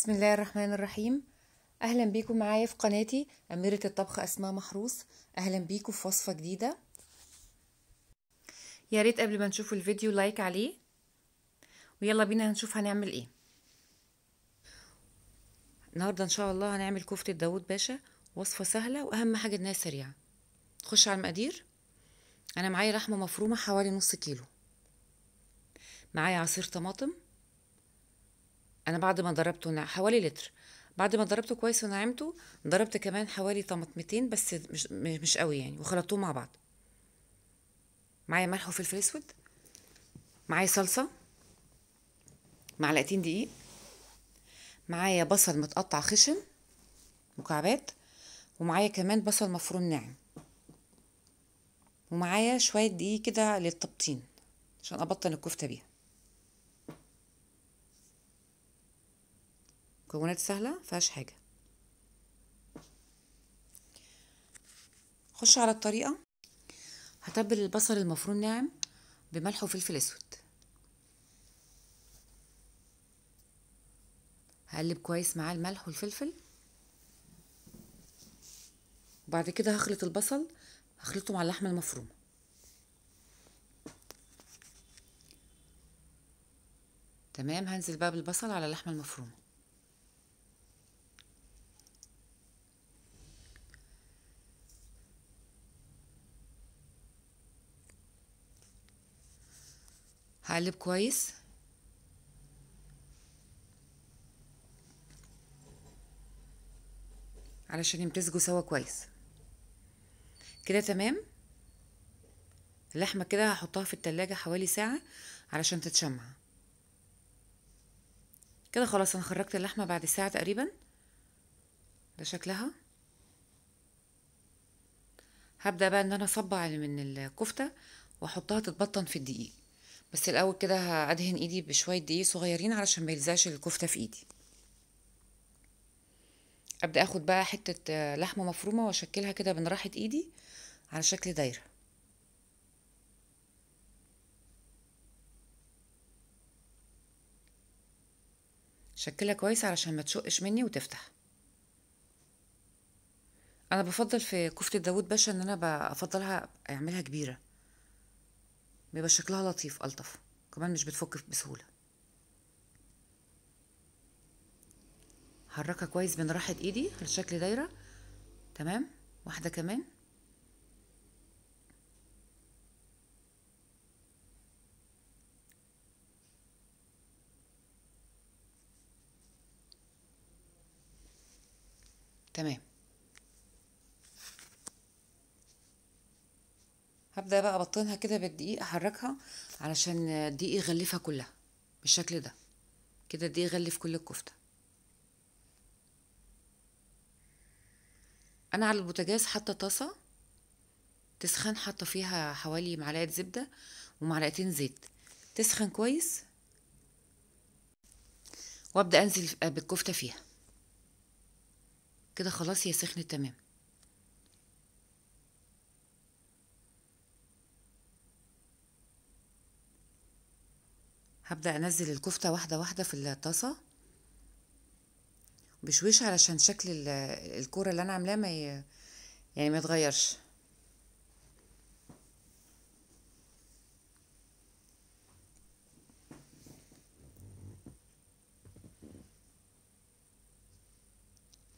بسم الله الرحمن الرحيم اهلا بيكم معايا في قناتي اميره الطبخ اسماء محروس اهلا بيكم في وصفه جديده يا ريت قبل ما نشوف الفيديو لايك عليه ويلا بينا هنشوف هنعمل ايه النهارده ان شاء الله هنعمل كفته داوود باشا وصفه سهله واهم حاجه انها سريعه خش على المقادير انا معايا لحمه مفرومه حوالي نص كيلو معايا عصير طماطم انا بعد ما ضربته حوالي لتر بعد ما ضربته كويس ونعمته ضربت كمان حوالي طماطمتين بس مش مش قوي يعني وخلطتهم مع بعض معايا ملح وفلفل اسود معايا صلصه معلقتين دقيق معايا بصل متقطع خشن مكعبات ومعايا كمان بصل مفروم ناعم ومعايا شويه دقيق كده للتبطين عشان ابطن الكفته بيها مكونات سهلة مفيهاش حاجة خش على الطريقة هتبل البصل المفروم ناعم بملح وفلفل اسود هقلب كويس معاه الملح والفلفل وبعد كده هخلط البصل هخلطه مع اللحمة المفرومة تمام هنزل بقى بالبصل على اللحمة المفرومة هقلب كويس علشان يمتزجوا سوا كويس كده تمام اللحمه كده هحطها في التلاجة حوالي ساعه علشان تتشمع كده خلاص انا خرجت اللحمه بعد ساعه تقريبا ده شكلها هبدا بقى ان انا اصبع من الكفته واحطها تتبطن في الدقيق بس الاول كده هدهن ايدي بشويه دقيق صغيرين علشان ما يلزقش الكفته في ايدي ابدا اخد بقى حته آه، لحمه مفرومه واشكلها كده من راحه ايدي على شكل دايره شكلها كويس علشان ما تشقش مني وتفتح انا بفضل في كفته داوود باشا ان انا بفضلها اعملها كبيره بيبقى شكلها لطيف ألطف كمان مش بتفك بسهولة حركها كويس من راحة ايدي على شكل دايرة تمام واحدة كمان تمام هبدا بقى ابطنها كده بالدقيق احركها علشان الدقيق يغلفها كلها بالشكل ده كده الدقيق يغلف كل الكفته انا على البوتاجاز حاطه طاسه تسخن حاطه فيها حوالي معلقه زبده ومعلقتين زيت تسخن كويس وابدا انزل بالكفته فيها كده خلاص هي سخنت تمام هبدأ أنزل الكفتة واحدة واحدة في الطاسة بشويش علشان شكل الكورة اللي أنا عاملاه ما يعني ما يتغيرش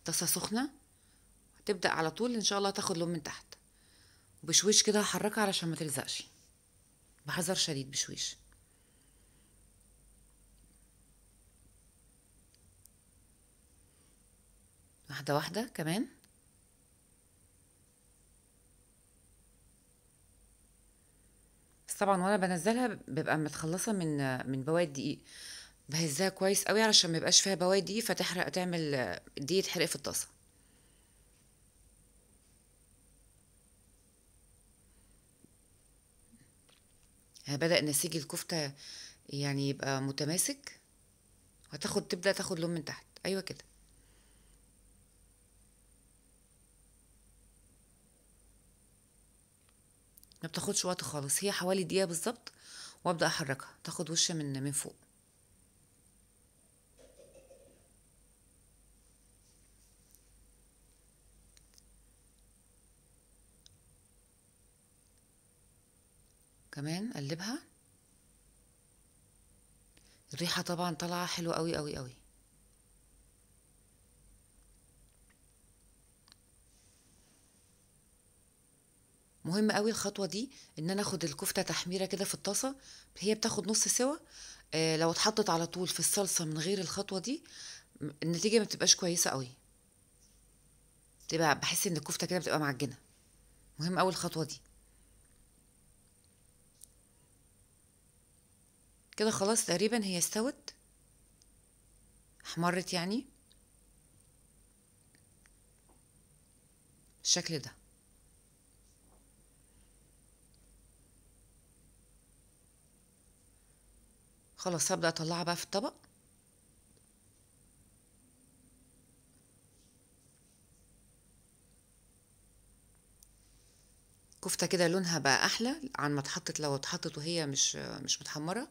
طاسة سخنة هتبدأ على طول إن شاء الله تاخد لون من تحت وبشويش كده هحركها علشان ما تلزقش بحذر شديد بشويش واحدة واحدة كمان بس طبعا وانا بنزلها ببقى متخلصة من من بواد دقيق بهزها كويس قوي علشان ما يبقاش فيها بواد دقيق فتحرق تعمل دي تحرق في الطاسة بدأ نسيج الكفتة يعني يبقى متماسك هتاخد تبدأ تاخد لون من تحت أيوة كده ما بتاخدش وقت خالص هي حوالي دقيقه بالظبط وابدا احركها تاخد وش من من فوق كمان قلبها الريحه طبعا طالعه حلوه قوي قوي قوي مهم قوي الخطوه دي ان انا اخد الكفته تحميره كده في الطاسه هي بتاخد نص سوا آه لو اتحطت على طول في الصلصه من غير الخطوه دي النتيجه ما بتبقاش كويسه قوي بتبقى بحس ان الكفته كده بتبقى معجنه مهم قوي الخطوه دي كده خلاص تقريبا هي استوت احمرت يعني بالشكل ده خلاص هبدأ اطلعها بقى في الطبق كفتة كده لونها بقى احلى عن ما اتحطت لو اتحطت وهي مش مش متحمرة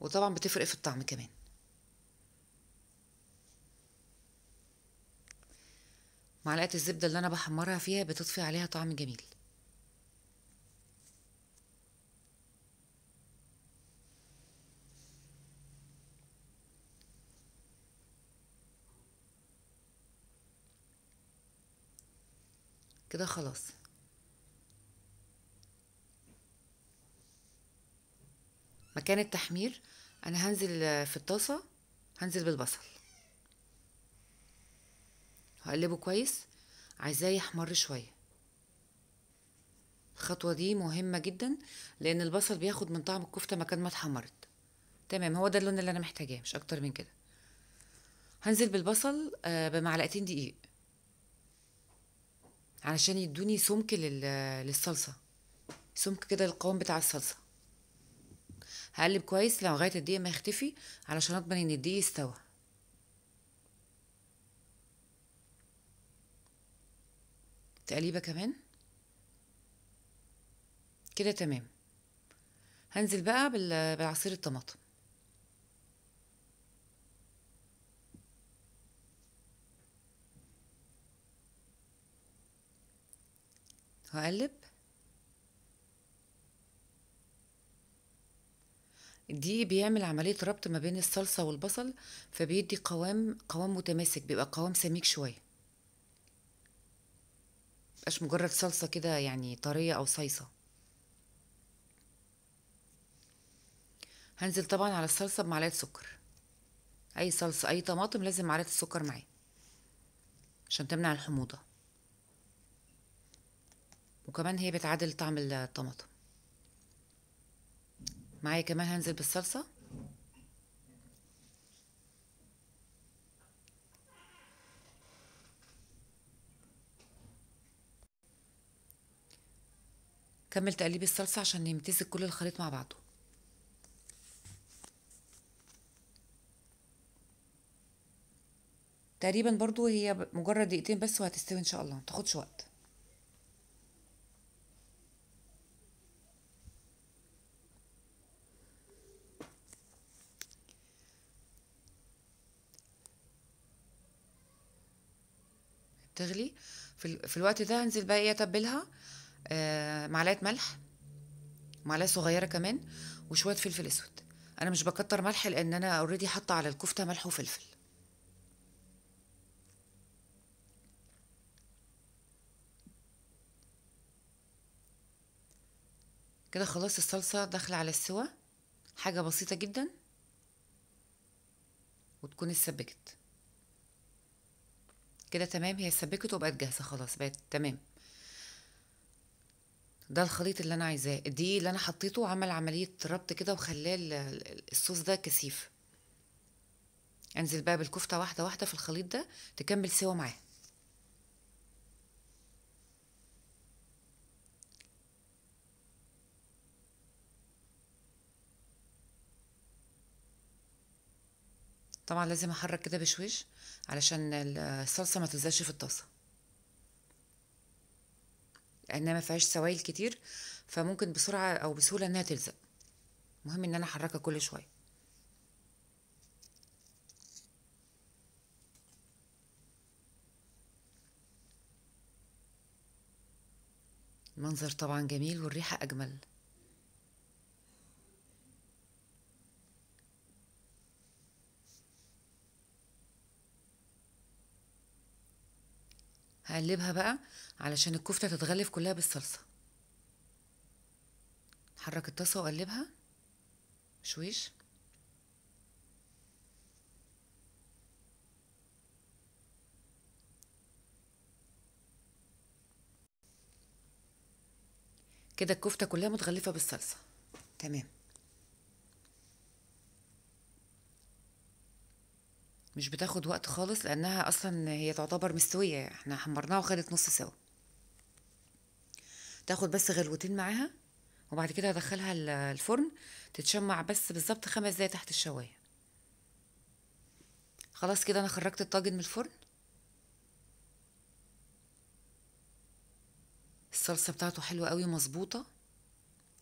وطبعا بتفرق في الطعم كمان معلقة الزبدة اللي أنا بحمرها فيها بتطفي عليها طعم جميل كده خلاص مكان التحمير انا هنزل في الطاسه هنزل بالبصل هقلبه كويس عايزاه يحمر شويه الخطوه دي مهمه جدا لان البصل بياخد من طعم الكفته مكان ما اتحمرت تمام هو ده اللون اللي انا محتاجاه مش اكتر من كده هنزل بالبصل آه، بمعلقتين دقيق علشان يدوني سمك للصلصه سمك كده القوام بتاع الصلصه هقلب كويس لغايه الدقيق ما يختفي علشان اضمن ان الدقيق استوى تقليبه كمان كده تمام هنزل بقى بالعصير الطماطم هقلب دي بيعمل عملية ربط ما بين الصلصة والبصل فبيدي قوام قوام متماسك بيبقى قوام سميك شوية مش مجرد صلصة كده يعني طرية أو صيصة هنزل طبعا على الصلصة بمعلقة سكر أي صلصة أي طماطم لازم معلقة السكر معي عشان تمنع الحموضة وكمان هي بتعادل طعم الطماطم معايا كمان هنزل بالصلصة كمل تقليب الصلصة عشان يمتزج كل الخليط مع بعضه تقريبا برضو هي مجرد دقيقتين بس وهتستوي ان شاء الله متاخدش وقت تغلي في, في الوقت ده هنزل بقى ايه اتبلها آه معلقه ملح معلقه صغيره كمان وشويه فلفل اسود انا مش بكتر ملح لان انا اوريدي حاطه على الكفته ملح وفلفل كده خلاص الصلصه داخله على السوا حاجه بسيطه جدا وتكون اتسبكت كده تمام هي اتسبكت وبقت جاهزه خلاص بقت تمام ده الخليط اللي انا عايزاه دي اللي انا حطيته عمل عمليه ربط كده وخلاه الصوص ده كثيف انزل بقى بالكفته واحده واحده في الخليط ده تكمل سوا معاه طبعا لازم احرك كده بشويش علشان الصلصه ما تلزقش في الطاسه لانها ما فيهاش سوائل كتير فممكن بسرعه او بسهوله انها تلزق مهم ان انا احركها كل شويه المنظر طبعا جميل والريحه اجمل هقلبها بقى علشان الكفتة تتغلف كلها بالصلصة حرك الطاسة وقلبها شويش كده الكفتة كلها متغلفة بالصلصة تمام مش بتاخد وقت خالص لانها اصلا هي تعتبر مستويه احنا حمرناها وخدت نص سوا تاخد بس غلوتين معاها وبعد كده هدخلها الفرن تتشمع بس بالظبط خمس دقايق تحت الشوايه خلاص كده انا خرجت الطاجن من الفرن الصلصه بتاعته حلوه قوي مظبوطه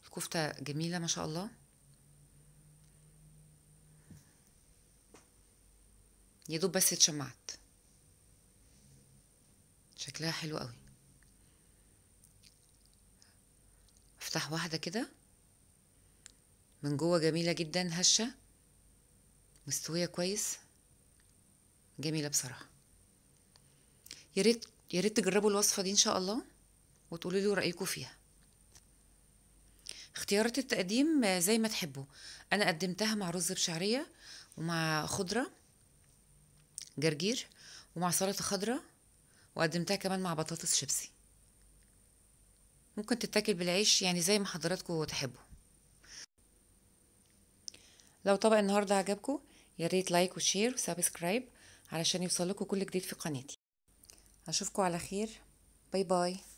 الكفته جميله ما شاء الله يدوب بس اتشمعت شكلها حلو قوي افتح واحده كده من جوه جميله جدا هشه مستويه كويس جميله بصراحه يا ريت يا ريت تجربوا الوصفه دي ان شاء الله وتقولوا لي رايكم فيها اختيارات التقديم زي ما تحبوا انا قدمتها مع رز بشعريه ومع خضره جرجير ومع سلطة خضراء وقدمتها كمان مع بطاطس شيبسي ممكن تتاكل بالعيش يعني زي ما حضراتكم تحبوا لو طبق النهاردة عجبكم يا ريت لايك وشير وسبسكرايب علشان يوصلكوا كل جديد في قناتي اشوفكم على خير باي باي